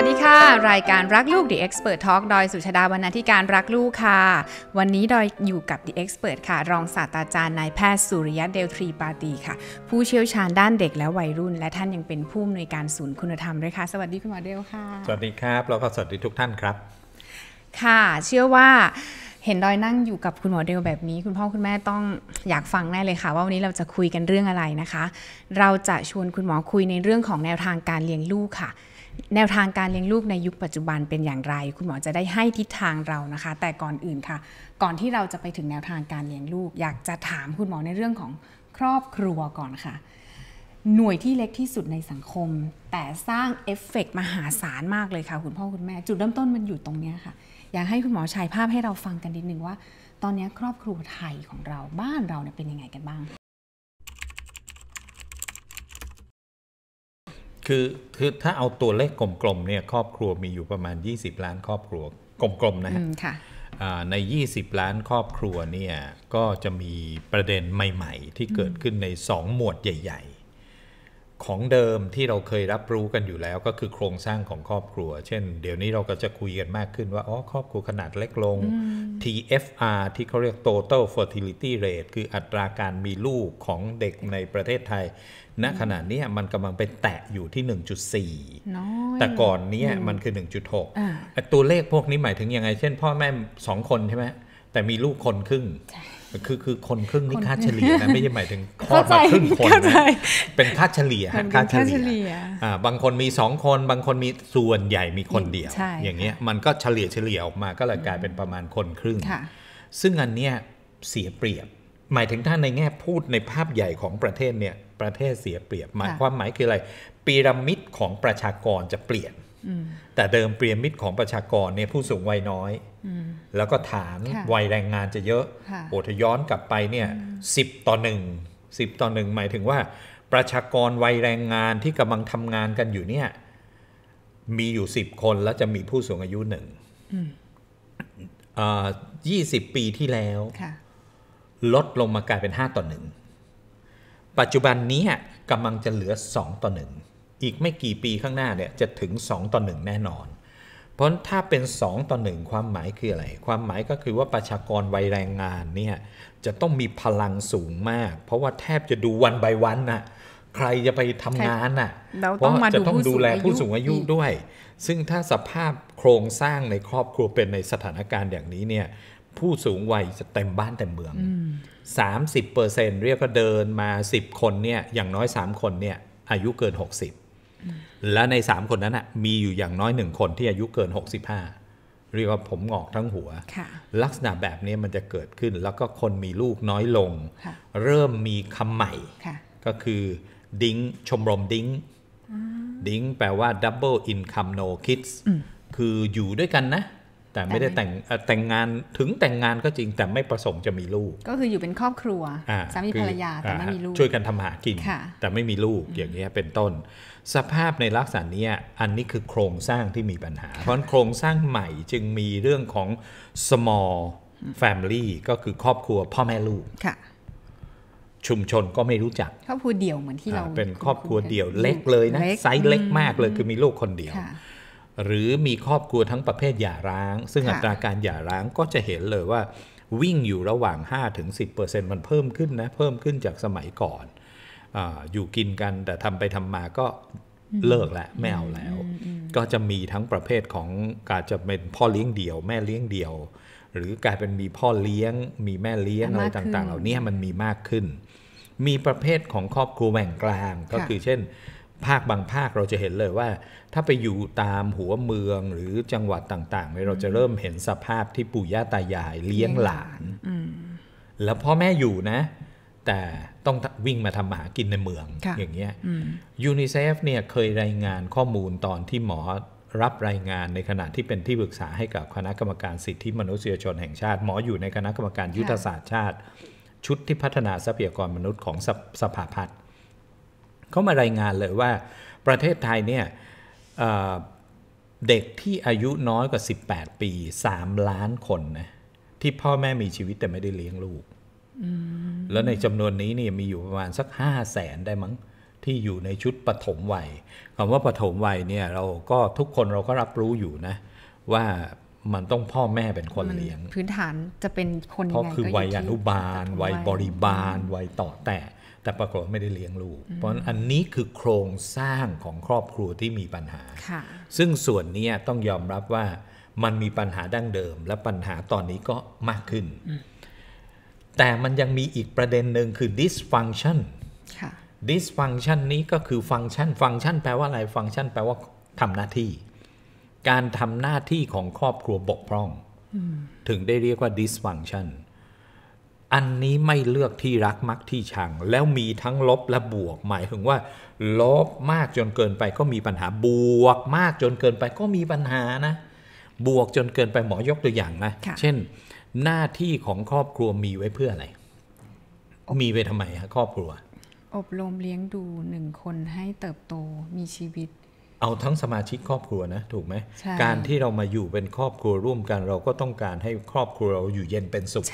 วัสดีค่ะ รายการรักลูก The Expert Talk ดอยสุชาดาบรรณาธิการรักลูกค่ะ วันนี้ดอยอยู่กับ The Expert ค่ะ รองศาสตราจารย์นายแพทย์สุริยะเดลทรีปาตีค่ะ ผู้เชี่ยวชาญด้านเด็กและวัยรุ่นและท่านยังเป็นผู้อำนวยการศูนย์คุณธรรมด้วยค่ะ สวัสดี คุณหมอเดลค่ะ สวัสดีครับแล้วก็สวัสดีทุกท่านครับ ค่ะ เชื่อว่าเห็นดอยนั่งอยู่กับคุณหมอเดลแบบนี้ คุณพ่อคุณแม่ต้องอยากฟังแน่เลยค่ะ ว่าวันนี้เราจะคุยกันเรื่องอะไรนะคะ เราจะชวนคุณหมอคุยในเรื่องของแนวทางการเลี้ยงลูกค่ะแนวทางการเลี้ยงลูกในยุคปัจจุบันเป็นอย่างไร คุณหมอจะได้ให้ทิศทางเรานะคะ แต่ก่อนอื่นค่ะ ก่อนที่เราจะไปถึงแนวทางการเลี้ยงลูก อยากจะถามคุณหมอในเรื่องของครอบครัวก่อนค่ะ หน่วยที่เล็กที่สุดในสังคม แต่สร้างเอฟเฟกมหาศาลมากเลยค่ะคุณพ่อคุณแม่ จุดเริ่มต้นมันอยู่ตรงนี้ค่ะ อยากให้คุณหมอฉายภาพให้เราฟังกันนิดนึงว่า ตอนนี้ครอบครัวไทยของเราบ้านเราเนี่ยเป็นยังไงกันบ้างคือคือถ้าเอาตัวเลขกลมๆเนี่ยครอบครัวมีอยู่ประมาณ 20 ล้านครอบครัว กลมๆนะฮะใน 20 ล้านครอบครัวเนี่ยก็จะมีประเด็นใหม่ ๆ ที่เกิดขึ้นใน 2 หมวดใหญ่ ๆของเดิมที่เราเคยรับรู้กันอยู่แล้วก็คือโครงสร้างของครอบครัว เช่นเดี๋ยวนี้เราก็จะคุยกันมากขึ้นว่าอ๋อครอบครัวขนาดเล็กลง TFR ที่เขาเรียก Total Fertility Rate คืออัตราการมีลูกของเด็กในประเทศไทย ณขณะนี้มันกำลังไปแตะอยู่ที่ 1.4 แต่ก่อนนี้มันคือ 1.6 ตัวเลขพวกนี้หมายถึงยังไง เช่นพ่อแม่สองคนใช่ไหมแต่มีลูกคนครึ่งคือคือคนครึ่งนี่ค่าเฉลี่ยนะไม่ใช่หมายถึงคลอดมาครึ่งคนนะเป็นค่าเฉลี่ยค่าเฉลี่ยอ่าบางคนมีสองคนบางคนมีส่วนใหญ่มีคนเดียวอย่างเงี้ยมันก็เฉลี่ยเฉลี่ยออกมาก็เลยกลายเป็นประมาณคนครึ่งซึ่งอันเนี้ยเสียเปรียบ หมายถึงถ้าในแง่พูดในภาพใหญ่ของประเทศเนี่ยประเทศเสียเปรียบ หมายความหมายคืออะไรปีระมิดของประชากรจะเปลี่ยนแต่เดิมเปรียมิดของประชากรเนี่ยผู้สูงวัยน้อย แล้วก็ฐานวัยแรงงานจะเยอะโอทย้อนกลับไปเนี่ยสิบต่อหนึ่งสิบต่อหนึ่งหมายถึงว่าประชากรวัยแรงงานที่กำลังทำงานกันอยู่เนี่ยมีอยู่สิบคนแล้วจะมีผู้สูงอายุหนึ่งยี่สิบปีที่แล้วลดลงมากลายเป็นห้าต่อหนึ่งปัจจุบันนี้กำลังจะเหลือสองต่อหนึ่งอีกไม่กี่ปีข้างหน้าเนี่ยจะถึง 2ต่อ1แน่นอน เพราะถ้าเป็น2ต่อ1ความหมายคืออะไร ความหมายก็คือว่าประชากร วัยแรงงานเนี่ยจะต้องมีพลังสูงมาก เพราะว่าแทบจะดูวันใบวันน่ะ ใครจะไปทำงานน่ะ เพราะจะต้องดูแลผู้สูงอายุด้วย ซึ่งถ้าสภาพโครงสร้างในครอบครัวเป็นในสถานการณ์อย่างนี้เนี่ย ผู้สูงวัยจะเต็มบ้านเต็มเมือง 30%เรียกว่าเดินมา 10 คนเนี่ย อย่างน้อย 3 คนเนี่ยอายุเกิน 60และใน3คนนั้นอ่ะมีอยู่อย่างน้อยหนึ่งคนที่อายุเกิน 65 เรียกว่าผมงอกทั้งหัว ลักษณะแบบนี้มันจะเกิดขึ้น แล้วก็คนมีลูกน้อยลง เริ่มมีคำใหม่ ก็คือ ดิ้งชมรมดิ้งดิ้งแปลว่า double income no kids คืออยู่ด้วยกันนะ แต่ไม่ได้แต่งแต่งงานถึงแต่งงานก็จริงแต่ไม่ประสงค์จะมีลูก ก็คืออยู่เป็นครอบครัว สามีภรรยาแต่ไม่มีลูกช่วยกันทำหากิน แต่ไม่มีลูกอย่างนี้เป็นต้นสภาพในลักษณะนี้อันนี้คือโครงสร้างที่มีปัญหา เพราะโครงสร้างใหม่จึงมีเรื่องของ small family ก็คือครอบครัวพ่อแม่ลูกชุมชนก็ไม่รู้จัก ครอบครัวเดี่ยวเหมือนที่เราเป็นครอบครัวเดี่ยวเล็กเลยนะไซส์เล็กมากเลยคือมีลูกคนเดียวหรือมีครอบครัวทั้งประเภทหย่าร้าง ซึ่งอัตราการหย่าร้างก็จะเห็นเลยว่าวิ่งอยู่ระหว่าง5-10%มันเพิ่มขึ้นนะ เพิ่มขึ้นจากสมัยก่อนอยู่กินกันแต่ทำไปทำมาก็เลิกแล้วไม่เอาแล้ว ก็จะมีทั้งประเภทของการจะเป็นพ่อเลี้ยงเดี่ยวแม่เลี้ยงเดี่ยว หรือกลายเป็นมีพ่อเลี้ยง มีแม่เลี้ยงอะไรต่างๆ เหล่านี้มันมีมากขึ้น มีประเภทของครอบครัวแบ่งกลางก็คือเช่น ภาคบางภาคเราจะเห็นเลยว่า ถ้าไปอยู่ตามหัวเมืองหรือจังหวัดต่างๆเราจะเริ่มเห็นสภาพที่ปู่ย่าตายายเลี้ยงหลานแล้วพ่อแม่อยู่นะแต่ต้องวิ่งมาทำมาหากินในเมืองอย่างเงี้ยยูนิเซฟเนี่ยเคยรายงานข้อมูลตอนที่หมอรับรายงานในขณะที่เป็นที่ปรึกษาให้กับคณะกรรมการสิทธิมนุษยชนแห่งชาติ หมออยู่ในคณะกรรมการยุทธศาสตร์ชาติ ชุดที่พัฒนาทรัพยากรมนุษย์ของสสภาพัฒน์เขามารายงานเลยว่าประเทศไทยเนี่ยเด็กที่อายุน้อยกว่า 18 ปี 3 ล้านคนนะที่พ่อแม่มีชีวิตแต่ไม่ได้เลี้ยงลูกแล้วในจำนวนนี้เนี่ยมีอยู่ประมาณสักห้าแสนได้มั้ง ที่อยู่ในชุดปฐมวัยคำว่าปฐมวัยเนี่ย เราก็ทุกคนเราก็รับรู้อยู่นะว่ามันต้องพ่อแม่เป็นคนเลี้ยง พื้นฐานจะเป็นคนเพราะคือวัยอนุบาลวัยบริบาลวัยต่อแต่ แต่ปรากฏไม่ได้เลี้ยงลูก เพราะอันนี้คือโครงสร้างของครอบครัวที่มีปัญหาซึ่งส่วนนี้ต้องยอมรับว่ามันมีปัญหาดั้งเดิม และปัญหาตอนนี้ก็มากขึ้นแต่มันยังมีอีกประเด็นหนึ่งคือ dysfunction dysfunction นี้ ก็ คือฟังชัน ฟังชันแปลว่าอะไร ฟังชันแปลว่า ทำหน้าที่ การ ทำหน้าที่ของครอบครัว บกพร่อง ถึงได้เรียกว่า dysfunction อันนี้ไม่เลือกที่รักมักที่ชัง แล้วมีทั้งลบและบวก หมายถึงว่า ลบมากจนเกินไป ก็มีปัญหาบวก มากจนเกินไป ก็มีปัญหานะ บวกจนเกินไปหมอยกตัวอย่างนะ เช่นหน้าที่ของครอบครัวมีไว้เพื่ออะไร มีไปทำไมฮะครอบครัว อบรมเลี้ยงดูหนึ่งคนให้เติบโตมีชีวิตเอาทั้งสมาชิกครอบครัวนะถูกไหมการที่เรามาอยู่เป็นครอบครัวร่วมกัน เราก็ต้องการให้ครอบครัวเราอยู่เย็นเป็นสุข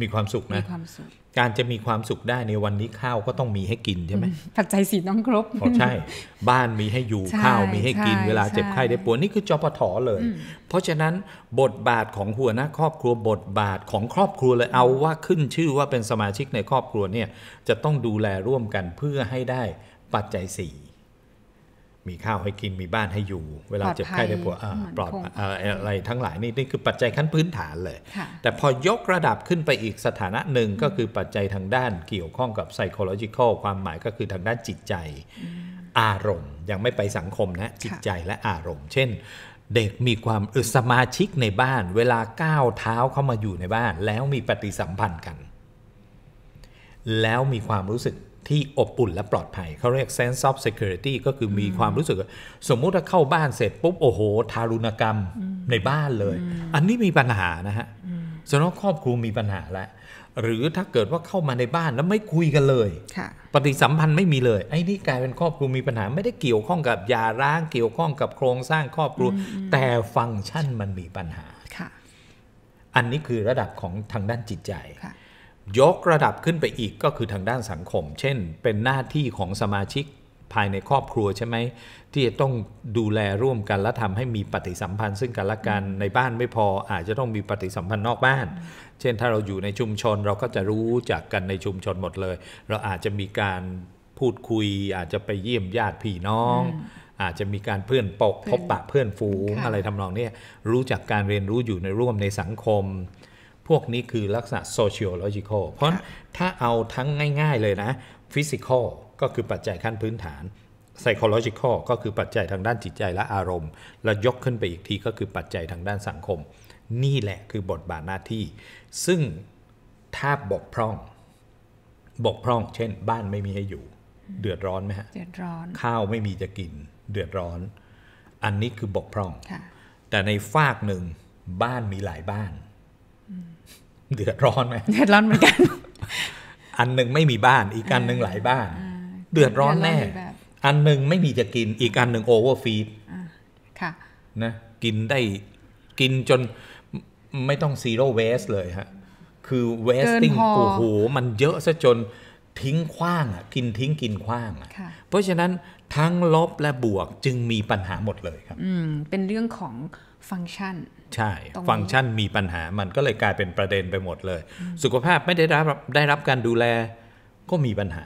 มีความสุขนะมีความสุขการจะมีความสุขได้ในวันนี้ข้าวก็ต้องมีให้กินใช่ไหมปัจจัยสีต้องครบใช่ บ้านมีให้อยู่ข้าวมีให้กินเวลาเจ็บไข้ได้ป่วยนี่คือจปทเลย เพราะฉะนั้นบทบาทของหัวหน้าครอบครัวบทบาทของครอบครัวเลยเอาว่าขึ้นชื่อว่าเป็นสมาชิกในครอบครัวเนี่ยจะต้องดูแลร่วมกันเพื่อให้ได้ปัจจัยสี่มีข้าวให้กินมีบ้านให้อยู่ เวลาเจ็บไข้ได้ป่วยปลอดอะไรทั้งหลายนี่ นี่คือปัจจัยขั้นพื้นฐานเลย แต่พอยกระดับขึ้นไปอีกสถานะหนึ่งก็คือปัจจัยทางด้านเกี่ยวข้องกับ psychological ความหมายก็คือทางด้านจิตใจอารมณ์ ยังไม่ไปสังคมนะ จิตใจและอารมณ์เช่นเด็กมีความสมาชิกในบ้าน เวลาก้าวเท้าเข้ามาอยู่ในบ้านแล้วมีปฏิสัมพันธ์กัน แล้วมีความรู้สึกที่อบอุ่นและปลอดภัย เขาเรียก sense of security ก็คือมีความรู้สึกสมมุติถ้าเข้าบ้านเสร็จปุ๊บ โอ้โหทารุณกรรมในบ้านเลย อันนี้มีปัญหานะฮะสำหรับครอบครัวมีปัญหาแล้ว หรือถ้าเกิดว่าเข้ามาในบ้านแล้วไม่คุยกันเลย ปฏิสัมพันธ์ไม่มีเลย ไอ้นี่กลายเป็นครอบครัวมีปัญหา ไม่ได้เกี่ยวข้องกับยาร้างเกี่ยวข้องกับโครงสร้างครอบครัวแต่ฟังก์ชันมันมีปัญหาอันนี้คือระดับของทางด้านจิตใจยกระดับขึ้นไปอีกก็คือทางด้านสังคม เช่น เป็นหน้าที่ของสมาชิกภายในครอบครัวใช่ไหม ที่จะต้องดูแลร่วมกัน และทำให้มีปฏิสัมพันธ์ ซึ่งกันและกันในบ้านไม่พออาจจะต้องมีปฏิสัมพันธ์นอกบ้าน เช่นถ้าเราอยู่ในชุมชนเราก็จะรู้จักกันในชุมชนหมดเลย เราอาจจะมีการพูดคุย อาจจะไปเยี่ยมญาติพี่น้อง อาจจะมีการเพื่อนปกพบปะเพื่อนฟูงอะไรทำนองนี้รู้จักการเรียนรู้อยู่ในร่วมในสังคมพวกนี้คือลักษณะ sociological เพราะถ้าเอาทั้งง่ายๆเลยนะ physical ก็คือปัจจัยขั้นพื้นฐาน psychological ก็คือปัจจัยทางด้านจิตใจและอารมณ์ แล้วยกขึ้นไปอีกทีก็คือปัจจัยทางด้านสังคม นี่แหละคือบทบาทหน้าที่ ซึ่งถ้าบกพร่อง บกพร่องเช่นบ้านไม่มีให้อยู่ เดือดร้อนไหมฮะเดือดร้อนข้าวไม่มีจะกิน เดือดร้อน อันนี้คือบกพร่องแต่ในฝากหนึ่งบ้านมีหลายบ้านเดือดร้อนไหมเดือดร้อนเหมือนกันอันหนึ่งไม่มีบ้าน อีกอันหนึ่งหลายบ้าน เดือดร้อนแน่ อันหนึ่งไม่มีจะกิน อีกอันหนึ่งโอเวอร์ฟีดค่ะนะกินได้กินจนไม่ต้องซีโร่เวสเลยฮะคือเวสติ้งโอ้โหมันเยอะซะจนทิ้งขว้างอ่ะกินทิ้งกินขว้างอ่ะเพราะฉะนั้นทั้งลบและบวกจึงมีปัญหาหมดเลยครับอืมเป็นเรื่องของฟังก์ชันใช่ฟังก์ชันมีปัญหามันก็เลยกลายเป็นประเด็นไปหมดเลย สุขภาพไม่ได้รับได้รับการดูแลก็มีปัญหา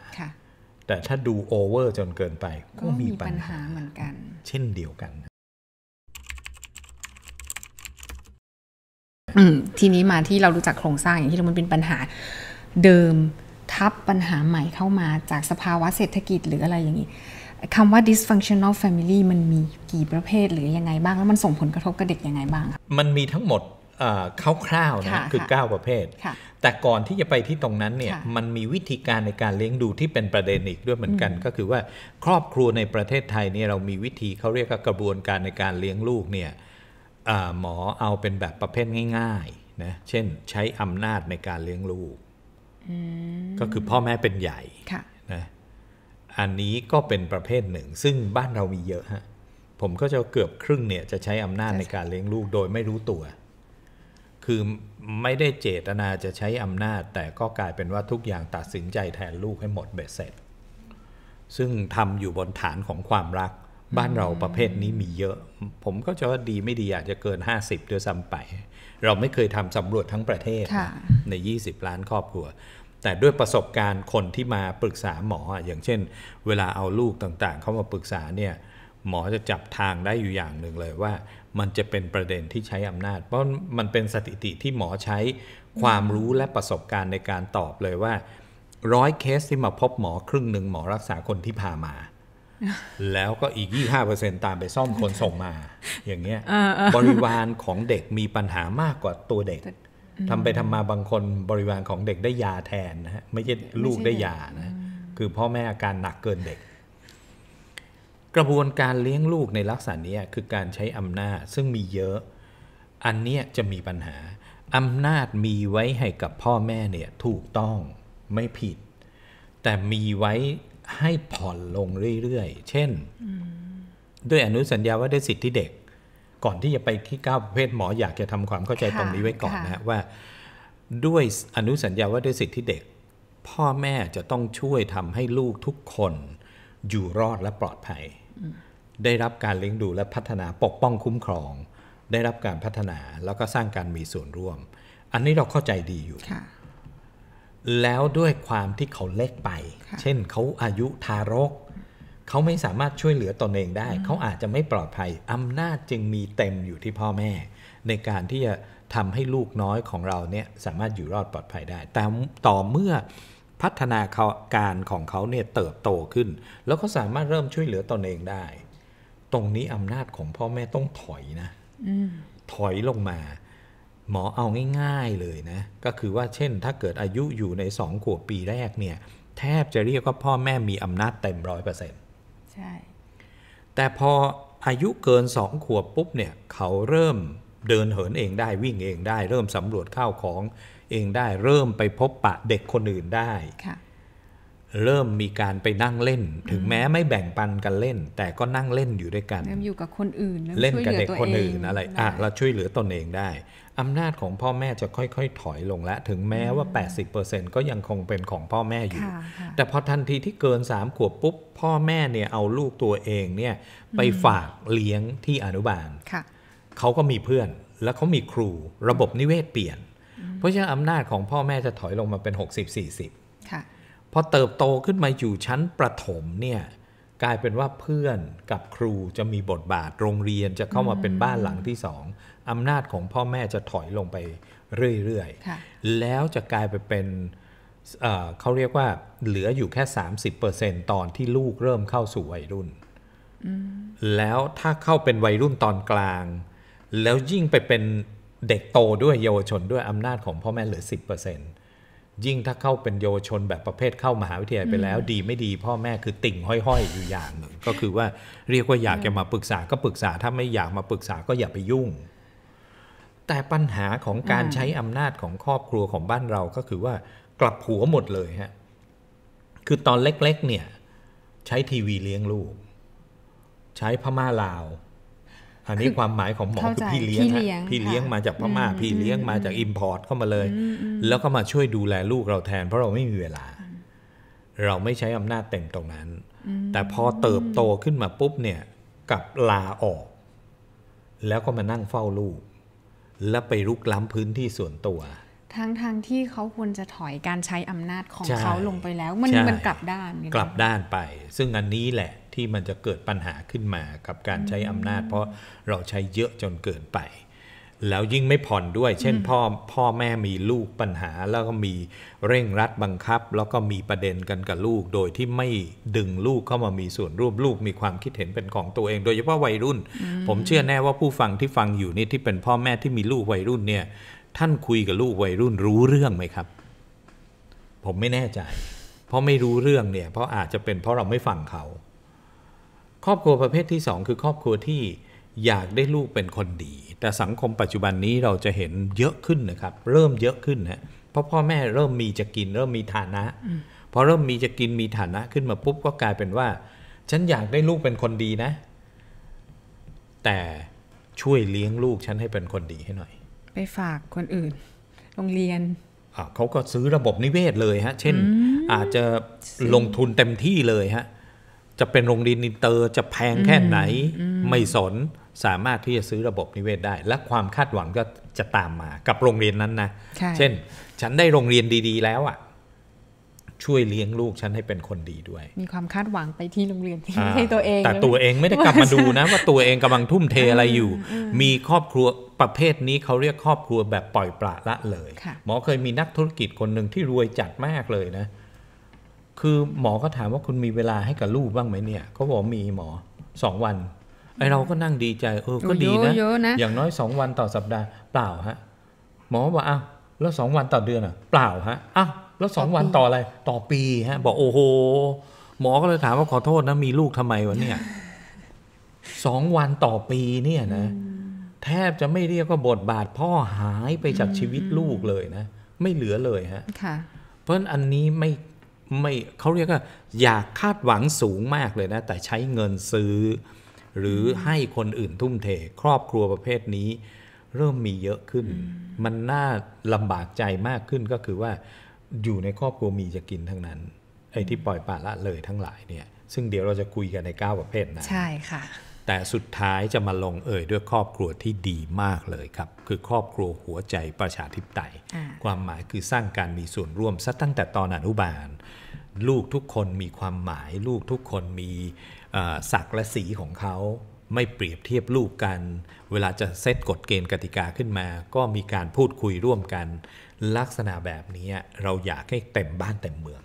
แต่ถ้าดูโอเวอร์จนเกินไป ก็มีปัญหาเหมือนกัน เช่นเดียวกัน ทีนี้มาที่เรารู้จักโครงสร้างอย่างที่เรามันเป็นปัญหาเดิมทับปัญหาใหม่เข้ามาจากสภาวะเศรษฐกิจหรืออะไรอย่างนี้คำว่า dysfunctional family มันมีกี่ประเภทหรือยังไงบ้างแล้วมันส่งผลกระทบกับเด็กยังไงบ้าง มันมีทั้งหมดคร่าวๆนะคือ 9 ประเภทแต่ก่อนที่จะไปที่ตรงนั้นเนี่ยมันมีวิธีการในการเลี้ยงดูที่เป็นประเด็นอีกด้วยเหมือนกัน ก็คือว่าครอบครัวในประเทศไทยเนี่ยเรามีวิธีเขาเรียกกระบวนการในการเลี้ยงลูกเนี่ยหมอเอาเป็นแบบประเภทง่ายๆนะเช่น ใช้อำนาจในการเลี้ยงลูกก็คือพ่อแม่เป็นใหญ่ะนะอันนี้ก็เป็นประเภทหนึ่ง ซึ่งบ้านเรามีเยอะฮะผมก็จะเกือบครึ่งเนี่ยจะใช้อำนาจในการเลี้ยงลูกโดยไม่รู้ตัว คือไม่ได้เจตนาจะใช้อำนาจ แต่ก็กลายเป็นว่าทุกอย่างตัดสินใจแทนลูกให้หมดเบ็ดเสร็จ ซึ่งทำอยู่บนฐานของความรัก บ้านเราประเภทนี้มีเยอะ ผมก็จะว่าดีไม่ดีอาจจะเกิน 50ด้วยซ้ำไป เราไม่เคยทำสำรวจทั้งประเทศใน 20 ล้านครอบครัวแต่ด้วยประสบการณ์คนที่มาปรึกษาหมออย่างเช่น เวลาเอาลูกต่างๆ เข้ามาปรึกษาเนี่ยหมอจะจับทางได้อยู่อย่างหนึ่งเลยว่า มันจะเป็นประเด็นที่ใช้อำนาจ เพราะมันเป็นสถิติที่หมอใช้ความรู้และประสบการณ์ในการตอบเลยว่าร้อยเคสที่มาพบหมอครึ่งหนึ่งหมอรักษาคนที่พามาแล้วก็อีก25%ตามไปซ่อมคนส่งมา อย่างเงี้ยบริวารของเด็กมีปัญหามากกว่าตัวเด็กทำไปทำมาบางคนบริวารของเด็กได้ยาแทนนะฮะไม่ใช่ลูกได้ยานะ คือพ่อแม่อาการหนักเกินเด็ก กระบวนการเลี้ยงลูกในลักษณะนี้ คือการใช้อำนาจซึ่งมีเยอะ อันเนี้ยจะมีปัญหา อำนาจมีไว้ให้กับพ่อแม่เนี่ยถูกต้องไม่ผิด แต่มีไว้ให้ผ่อนลงเรื่อยๆ เช่นด้วยอนุสัญญาว่าด้วยสิทธิเด็กก่อนที่จะไปที่ก้าวประเภทหมออยากจะทำความเข้าใจตรงนี้ไว้ก่อนนะว่าด้วยอนุสัญญาว่าด้วยสิทธิเด็ก พ่อแม่จะต้องช่วยทำให้ลูกทุกคน อยู่รอดและปลอดภัย ได้รับการเลี้ยงดูและพัฒนาปกป้องคุ้มครอง ได้รับการพัฒนาแล้วก็สร้างการมีส่วนร่วม อันนี้เราเข้าใจดีอยู่แล้วด้วยความที่เขาเล็กไป เช่น เขาอายุทารกเขาไม่สามารถช่วยเหลือตนเองได้ เขาอาจจะไม่ปลอดภัย อำนาจจึงมีเต็มอยู่ที่พ่อแม่ ในการที่จะทำให้ลูกน้อยของเราเนี่ยสามารถอยู่รอดปลอดภัยได้ แต่ต่อเมื่อพัฒนาการของเขาเนี่ยเติบโตขึ้น แล้วเขาสามารถเริ่มช่วยเหลือตนเองได้ ตรงนี้อำนาจของพ่อแม่ต้องถอยนะถอยลงมา หมอเอาง่าย ๆเลยนะ ก็คือว่าเช่น ถ้าเกิดอายุอยู่ในสองขวบปีแรกเนี่ย แทบจะเรียกว่าพ่อแม่มีอำนาจเต็มร้อยเปอร์เซ็นต์ใช่ แต่พออายุเกินสองขวบปุ๊บเนี่ยเขาเริ่มเดินเหินเองได้วิ่งเองได้ เริ่มสำรวจข้าวของเองได้เริ่มไปพบปะเด็กคนอื่นได้ เริ่มมีการไปนั่งเล่นถึงแม้ไม่แบ่งปันกันเล่น แต่ก็นั่งเล่นอยู่ด้วยกันเล่นอยู่กับคนอื่นเล่นกับเด็กคนอื่นอะไรอ่ะเราช่วยเหลือตนเองได้อำนาจของพ่อแม่จะค่อย ๆ ถอยลงและ ถึงแม้ว่า 80%ก็ยังคงเป็นของพ่อแม่อยู่ แต่พอทันทีที่เกิน3ขวบปุ๊บ พ่อแม่เนี่ย เอาลูกตัวเองเนี่ย ไปฝากเลี้ยงที่อนุบาล เขาก็มีเพื่อนแล้วเขามีครูระบบนิเวศเปลี่ยน เพราะฉะนั้นอำนาจของพ่อแม่จะถอยลงมาเป็น60-40พอเติบโตขึ้นมาอยู่ชั้นประถมเนี่ยกลายเป็นว่าเพื่อนกับครูจะมีบทบาท โรงเรียนจะเข้ามาเป็นบ้านหลังที่สองอำนาจของพ่อแม่จะถอยลงไปเรื่อยๆแล้วจะกลายไปเป็นเขาเรียกว่าเหลืออยู่แค่ 30%ตอนที่ลูกเริ่มเข้าสู่วัยรุ่น แล้วถ้าเข้าเป็นวัยรุ่นตอนกลาง แล้วยิ่งไปเป็นเด็กโตด้วยเยาวชนด้วยอำนาจของพ่อแม่เหลือ 10%เอร์เซยิ่งถ้าเข้าเป็นเยาวชนแบบประเภทเข้ามหาวิทยาลัยไปแล้ว ดีไม่ดีพ่อแม่คือติ่งห้อยๆ อยู่อย่างหนึ่งก็คือว่าเรียกว่าอยากจะมาปรึกษาก็ปรึกษาถ้าไม่อยากมาปรึกษาก็อย่าไปยุ่ง แต่ปัญหาของการใช้อำนาจของครอบครัวของบ้านเราก็คือว่ากลับหัวหมดเลยฮะคือตอนเล็กๆเนี่ย ใช้ทีวีเลี้ยงลูก ใช้พม่าลาวอันนี้ความหมายของหมอคือพี่เลี้ยงพี่เลี้ยงมาจากพม่าพี่เลี้ยงมาจากอิมพอร์ตเข้ามาเลย แล้วก็มาช่วยดูแลลูกเราแทน เพราะเราไม่มีเวลา เราไม่ใช้อำนาจแต่งตรงนั้น แต่พอเติบโตขึ้นมาปุ๊บเนี่ยกับลาออก แล้วก็มานั่งเฝ้าลูก แล้วไปรุกล้ำพื้นที่ส่วนตัว ทั้งทางที่เขาควรจะถอยการใช้อำนาจของเขาลงไปแล้ว มันมันกลับด้านกลับด้านไป ซึ่งอันนี้แหละที่มันจะเกิดปัญหาขึ้นมากับการใช้อำนาจ เพราะเราใช้เยอะจนเกินไป แล้วยิ่งไม่ผ่อนด้วย เช่นพ่อพ่อแม่มีลูกปัญหา แล้วก็มีเร่งรัดบังคับ แล้วก็มีประเด็นกันกับลูก โดยที่ไม่ดึงลูกเข้ามามีส่วนร่วมลูก มีความคิดเห็นเป็นของตัวเอง โดยเฉพาะวัยรุ่น ผมเชื่อแน่ว่าผู้ฟังที่ฟังอยู่นี่ที่เป็นพ่อแม่ที่มีลูกวัยรุ่นเนี่ยท่านคุยกับลูกวัยรุ่นรู้เรื่องไหมครับ ผมไม่แน่ใจเพราะไม่รู้เรื่องเนี่ยเพราะอาจจะเป็นเพราะเราไม่ฟังเขาครอบครัวประเภทที่ 2 คือครอบครัวที่อยากได้ลูกเป็นคนดี แต่สังคมปัจจุบันนี้เราจะเห็นเยอะขึ้นนะครับ เริ่มเยอะขึ้นนะเพราะพ่อ แม่เริ่มมี จะกินเริ่มมีฐานะพอเริ่มมีจะกินมีฐานะขึ้นมาปุ๊บก็กลายเป็นว่า ฉันอยากได้ลูกเป็นคนดีนะ แต่ช่วยเลี้ยงลูกฉันให้เป็นคนดีให้หน่อย ไปฝากคนอื่นโรงเรียนเขาก็ซื้อระบบนิเวศเลยฮะเช่น อาจจะลงทุนเต็มที่เลยฮะจะเป็นโรงเรียนอินเตอร์จะแพงแค่ไหน ไม่สนสามารถที่จะซื้อระบบนิเวศได้ และความคาดหวังก็จะตามมากับโรงเรียนนั้นนะเช่น ฉันได้โรงเรียนดีๆแล้วอ่ะ ช่วยเลี้ยงลูกฉันให้เป็นคนดีด้วย มีความคาดหวังไปที่โรงเรียนที่ให้ตัวเอง แต่ตัวเองไม่ได้กลับมาดูนะ ว่าตัวเองกำลังทุ่มเทอะไรอยู่ มีครอบครัวประเภทนี้เขาเรียกครอบครัวแบบปล่อยปละละเลยหมอเคยมีนักธุรกิจคนหนึ่งที่รวยจัดมากเลยนะเคือหมอก็ถามว่าคุณมีเวลาให้กับลูกบ้างไหมเนี่ยเขาบอกมีหมอสองวันไอเราก็นั่งดีใจเออก็ดีนะอย่างน้อยสองวันต่อสัปดาห์เปล่าฮะหมอบอกอ้าวแล้วสองวันต่อเดือนอ่ะเปล่าฮะอ้าวแล้วสองวันต่ออะไร ต่อปีฮะ บอกโอ้โหหมอก็เลยถามว่าขอโทษนะมีลูกทำไมวะเนี่ยสองวันต่อปีเนี่ยนะ แทบจะไม่เรียกก็บทบาทพ่อหายไปจากชีวิตลูกเลยนะ ไม่เหลือเลยฮะเพราะอันนี้ไม่ไม่เขาเรียกว่า อยากคาดหวังสูงมากเลยนะ แต่ใช้เงินซื้อ หรือให้คนอื่นทุ่มเท ครอบครัวประเภทนี้ เริ่มมีเยอะขึ้น มันน่าลำบากใจมากขึ้นก็คือว่าอยู่ในครอบครัวมีจะกินทั้งนั้น ไอ้ที่ปล่อยปละละเลยทั้งหลายเนี่ยซึ่งเดี๋ยวเราจะคุยกันใน 9 ประเภทนะ ใช่ค่ะแต่สุดท้ายจะมาลงเอ่ยด้วยครอบครัวที่ดีมากเลยครับ คือครอบครัวหัวใจประชาธิปไตยความหมายคือสร้างการมีส่วนร่วมซะตั้งแต่ตอนอนุบาล ลูกทุกคนมีความหมาย ลูกทุกคนมีศักดิ์และสีของเขา ไม่เปรียบเทียบลูกกัน เวลาจะเซตกฎเกณฑ์กติกาขึ้นมา ก็มีการพูดคุยร่วมกัน ลักษณะแบบนี้เราอยากให้เต็มบ้านเต็มเมือง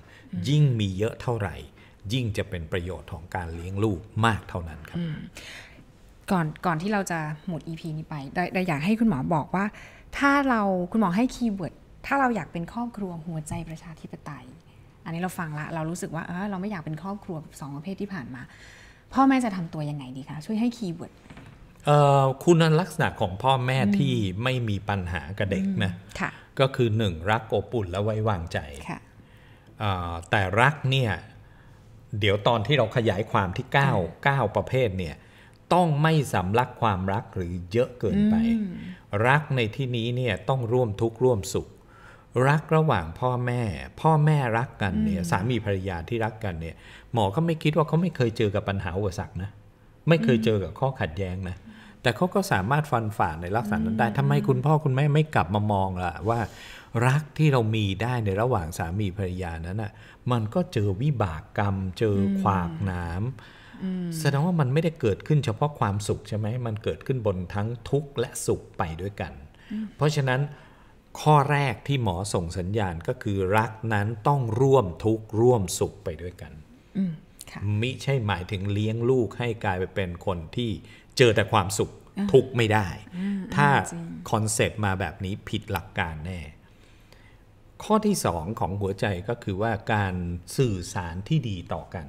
ยิ่งมีเยอะเท่าไหร่ยิ่งจะเป็นประโยชน์ของการเลี้ยงลูกมากเท่านั้นครับก่อนก่อนที่เราจะหมด EP นี้ไปได้อยากให้คุณหมอบอกว่า ถ้าเราคุณหมอให้คีย์เวิร์ดถ้าเราอยากเป็นครอบครัวหัวใจประชาธิปไตย อันนี้เราฟังละเรารู้สึกว่าเออเราไม่อยากเป็นครอบครัวสองประเภทที่ผ่านมา พ่อแม่จะทำตัวยังไงดีคะช่วยให้คีย์เวิร์ดคุณลักษณะของพ่อแม่ที่ไม่มีปัญหากับเด็กนะะก็คือหนึ่งรักอบอุ่นและไว้วางใจแต่รักเนี่ยเดี๋ยวตอนที่เราขยายความที่ 9 9ประเภทเนี่ย ต้องไม่สำลักความรักหรือเยอะเกินไป รักในที่นี้เนี่ยต้องร่วมทุกข์ร่วมสุข รักระหว่างพ่อแม่ พ่อแม่รักกันเนี่ยสามีภรรยาที่รักกันเนี่ยหมอก็ไม่คิดว่าเขาไม่เคยเจอกับปัญหาอุปสรรคนะไม่เคยเจอกับข้อขัดแย้งนะแต่เขาก็สามารถฟันฝ่าในลักษณะนั้นได้ทำไมคุณพ่อคุณแม่ไม่กลับมามองล่ะว่ารักที่เรามีได้ในระหว่างสามีภรรยานั้นอ่ะมันก็เจอวิบากกรรม เจอขวากน้ำแสดงว่ามันไม่ได้เกิดขึ้นเฉพาะความสุขใช่ไหม มันเกิดขึ้นบนทั้งทุกข์ และสุขไปด้วยกัน เพราะฉะนั้นข้อแรกที่หมอส่งสัญญาณก็คือรักนั้นต้องร่วมทุกข์ร่วมสุขไปด้วยกันมิใช่หมายถึงเลี้ยงลูกให้กลายไปเป็นคนที่เจอแต่ความสุขทุกไม่ได้ถ้าคอนเซปต์มาแบบนี้ผิดหลักการแน่ข้อที่สองของหัวใจก็คือว่าการสื่อสารที่ดีต่อกัน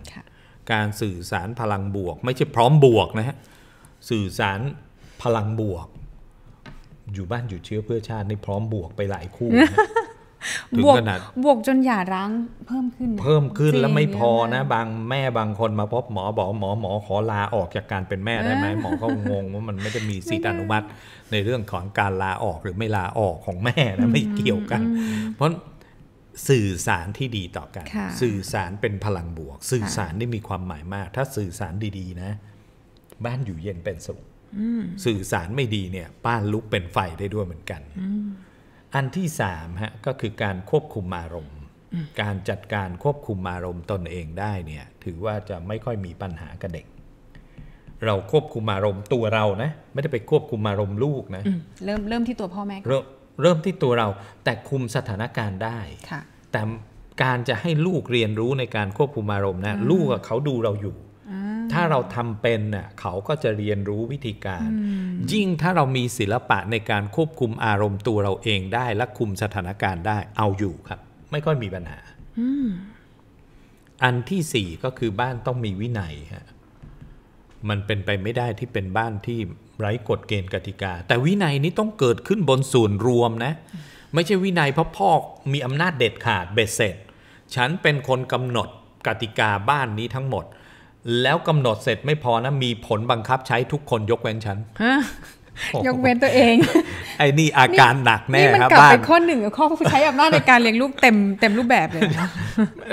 การสื่อสารพลังบวก ไม่ใช่พร้อมบวกนะฮะ สื่อสารพลังบวก อยู่บ้านอยู่เชื้อเพื่อชาติในพร้อมบวกไปหลายคู่บวกบวกจนหย่าร้างเพิ่มขึ้น เพิ่มขึ้นแล้วไม่พอนะ บางแม่บางคนมาพบหมอบอก หมอหมอขอลาออกจากการเป็นแม่ได้ไหม หมอก็งง ว่ามันไม่ได้มีสิทธิอนุมัติในเรื่องของการลาออกหรือไม่ลาออกของแม่นะ ไม่เกี่ยวกัน เพราะสื่อสารที่ดีต่อกันสื่อสารเป็นพลังบวก สื่อสารได้มีความหมายมาก ถ้าสื่อสารดีๆนะ บ้านอยู่เย็นเป็นสุขสื่อสารไม่ดีเนี่ยบ้านลุกเป็นไฟได้ด้วยเหมือนกันอันที่สามฮะก็คือการควบคุมอารมณ์การจัดการควบคุมอารมณ์ตนเองได้เนี่ยถือว่าจะไม่ค่อยมีปัญหากับเด็ก เราควบคุมอารมณ์ตัวเรานะไม่ได้ไปควบคุมอารมณ์ลูกนะเริ่มเริ่มที่ตัวพ่อแม่เริ่มเริ่มที่ตัวเราแต่คุมสถานการณ์ได้แต่การจะให้ลูกเรียนรู้ในการควบคุมอารมณ์นะลูกเขาดูเราอยู่ถ้าเราทำเป็นน่ะเขาก็จะเรียนรู้วิธีการ ยิ่งถ้าเรามีศิลปะในการควบคุมอารมณ์ตัวเราเองได้ และคุมสถานการณ์ได้เอาอยู่ครับ ไม่ค่อยมีปัญหา อันที่สี่ก็คือบ้านต้องมีวินัยฮะมันเป็นไปไม่ได้ที่เป็นบ้านที่ไร้กฎเกณฑ์กติกา แต่วินัยนี้ต้องเกิดขึ้นบนส่วนรวมนะ ไม่ใช่วินัยเพราะพ่อมีอำนาจเด็ดขาด เบ็ดเสร็จ ฉันเป็นคนกำหนดกติกาบ้านนี้ทั้งหมดแล้วกำหนดเสร็จไม่พอนะมีผลบังคับใช้ทุกคนยกเว้นฉันยกเว้นตัวเอง ไอ้นี่อาการหนักแน่ครับบ้านนี่มันกลับไปข้อหนึ่งข้อใช้อำนาจในการเลี้ยงลูกเต็มเต็มรูปแบบเลย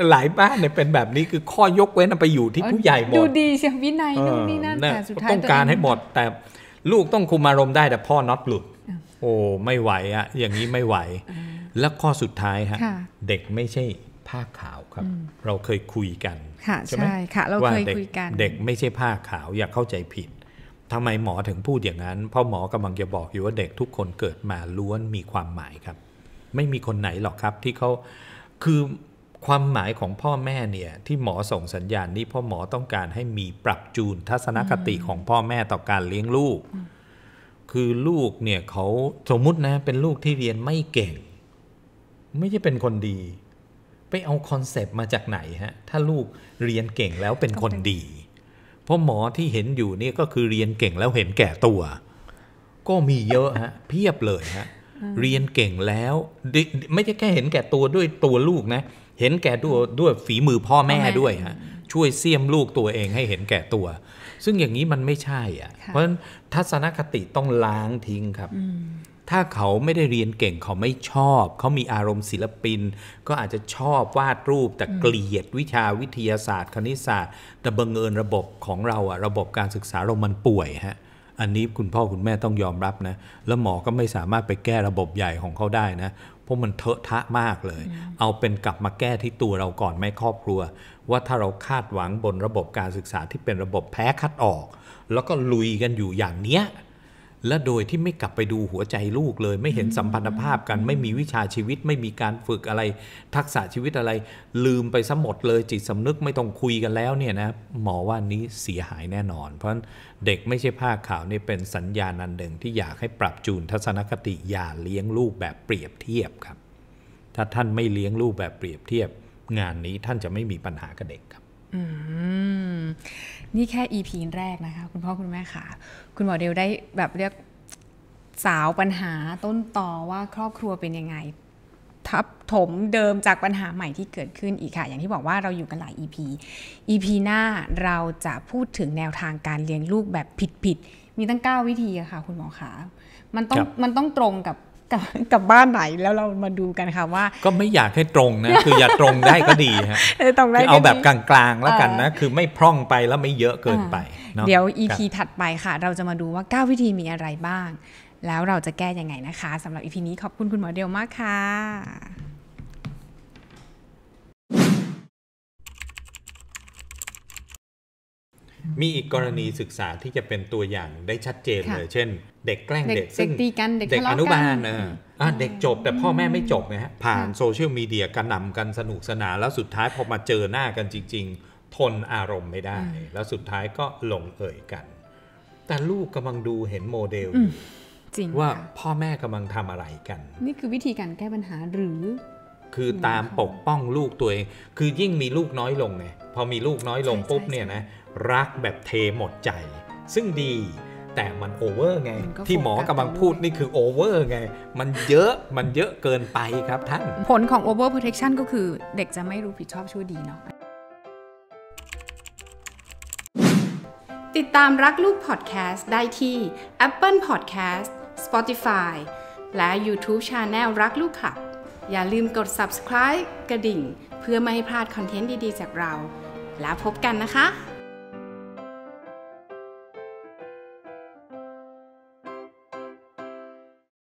หลายบ้านเนี่ยเป็นแบบนี้คือข้อยกเว้นไปอยู่ที่ผู้ใหญ่หมดดูดีเชียวินัยนู่นนี่นั่นแต่สุดท้ายต้องการให้หมดแต่ลูกต้องคุมอารมณ์ได้แต่พ่อน็อตหลุดโอ้ไม่ไหวอะอย่างนี้ไม่ไหว แล้วข้อสุดท้ายฮะ เด็กไม่ใช่ผ้าขาวครับ เราเคยคุยกันใช่ไหมค่ะเราเคยคุยกันเด็กไม่ใช่ผ้าขาวอย่าเข้าใจผิดทำไมหมอถึงพูดอย่างนั้นเพราะหมอกำลังจะบอกอยู่ว่าเด็กทุกคนเกิดมาล้วนมีความหมายครับ ไม่มีคนไหนหรอกครับ ที่เขาคือความหมายของพ่อแม่เนี่ย ที่หมอส่งสัญญาณนี้พ่อหมอต้องการให้มีปรับจูนทัศนคติของพ่อแม่ต่อการเลี้ยงลูก คือลูกเนี่ยเขาสมมุตินะเป็นลูกที่เรียนไม่เก่ง ไม่ใช่เป็นคนดีไปเอาคอนเซปต์มาจากไหนฮะถ้าลูกเรียนเก่งแล้วเป็นคนดี เพราะหมอที่เห็นอยู่นี่ก็คือเรียนเก่งแล้วเห็นแก่ตัวก็มีเยอะฮะเพียบเลยฮะเรียนเก่งแล้ว ไม่ใช่แค่เห็นแก่ตัวด้วยตัวลูกนะเห็นแก่ตัวด้วยฝีมือพ่อแม่ด้วยฮะช่วยเสียมลูกตัวเองให้เห็นแก่ตัว ซึ่งอย่างนี้มันไม่ใช่อ่ะ เพราะฉะนั้นทัศนคติต้องล้างทิ้งครับถ้าเขาไม่ได้เรียนเก่งเขาไม่ชอบ เขามีอารมณ์ศิลปิน ก็อาจจะชอบวาดรูป แต่เกลียดวิชาวิทยาศาสตร์คณิตศาสตร์ แต่บังเอิญระบบของเราอะระบบการศึกษาเรามันป่วยฮะ อันนี้คุณพ่อคุณแม่ต้องยอมรับนะ แล้วหมอก็ไม่สามารถไปแก้ระบบใหญ่ของเขาได้นะเพราะมันเถอะทะมากเลย เอาเป็นกลับมาแก้ที่ตัวเราก่อนไม่ครอบครัว ว่าถ้าเราคาดหวังบนระบบการศึกษาที่เป็นระบบแพ้คัดออก แล้วก็ลุยกันอยู่อย่างเนี้ยและโดยที่ไม่กลับไปดูหัวใจลูกเลยไม่เห็นสัมพันธภาพกัน ไม่มีวิชาชีวิตไม่มีการฝึกอะไร ทักษะชีวิตอะไร ลืมไปซะหมดเลยจิตสำนึกไม่ต้องคุยกันแล้วเนี่ยนะหมอว่านี้เสียหายแน่นอน เพราะเด็กไม่ใช่ผ้าขาวนี่เป็นสัญญาณอันหนึ่ง ที่อยากให้ปรับจูนทัศนคติอย่าเลี้ยงลูกแบบเปรียบเทียบครับถ้าท่านไม่เลี้ยงลูกแบบเปรียบเทียบงานนี้ท่านจะไม่มีปัญหากับเด็กครับนี่แค่ EP แรกนะคะคุณพ่อคุณแม่ค่ะ คุณหมอเดลได้แบบเรียกสาวปัญหาต้นต่อว่าครอบครัวเป็นยังไง ทับถมเดิมจากปัญหาใหม่ที่เกิดขึ้นอีกค่ะ อย่างที่บอกว่าเราอยู่กันหลาย EP EP หน้าเราจะพูดถึงแนวทางการเลี้ยงลูกแบบผิดๆมีตั้ง 9 วิธีค่ะคุณหมอขามันต้องมันต้องตรงกับกับกับบ้านไหนแล้วเรามาดูกันค่ะว่า ก็ไม่อยากให้ตรงนะ คืออย่าตรงได้ก็ดีฮะตร้เอาแบบกลางๆแล้วกันนะ คือไม่พร่องไปแล้วไม่เยอะเกินไป เดี๋ยว EP ถัดไปค่ะ เราจะมาดูว่า 9 วิธีมีอะไรบ้าง แล้วเราจะแก้ยังไงนะคะสำหรับ EP นี้ขอบคุณ คุณหมอเดียวมากค่ะมีอีกกรณีศึกษาที่จะเป็นตัวอย่างได้ชัดเจนเลย เช่นเด็กแกล้งเด็กซึ่งเด็กอนุบาลเออเด็กจบแต่พ่อแม่ไม่จบนะฮะ ผ่านโซเชียลมีเดียกระหน่ำกันสนุกสนานแล้วสุดท้ายพอมาเจอหน้ากันจริงๆ ทนอารมณ์ไม่ได้ แล้วสุดท้ายก็หลงเอ่ยกัน แต่ลูกกำลังดูเห็นโมเดลว่าพ่อแม่กำลังทำอะไรกัน นี่คือวิธีการแก้ปัญหาหรือคือตามปกป้องลูกตัวเอง คือยิ่งมีลูกน้อยลงไงพอมีลูกน้อยลงปุ๊บเนี่ยนะ รักแบบเทหมดใจ ซึ่งดีแต่มันโอเวอร์ไง ที่หมอกำลังพูดนี่คือโอเวอร์ไง มันเยอะมันเยอะเกินไปครับท่าน ผลของโ over p r o t e c t ชันก็คือเด็กจะไม่รู้ผิดชอบชั่วดีเนาะติดตามรักลูกพอดแคสต์ได้ที่ Apple Podcast Spotify และ YouTube Channel รักลูกค่ะอย่าลืมกด subscribe กระดิ่ง เพื่อไม่ให้พลาดคอนเทนต์ดี ๆ จากเรา แล้วพบกันนะคะ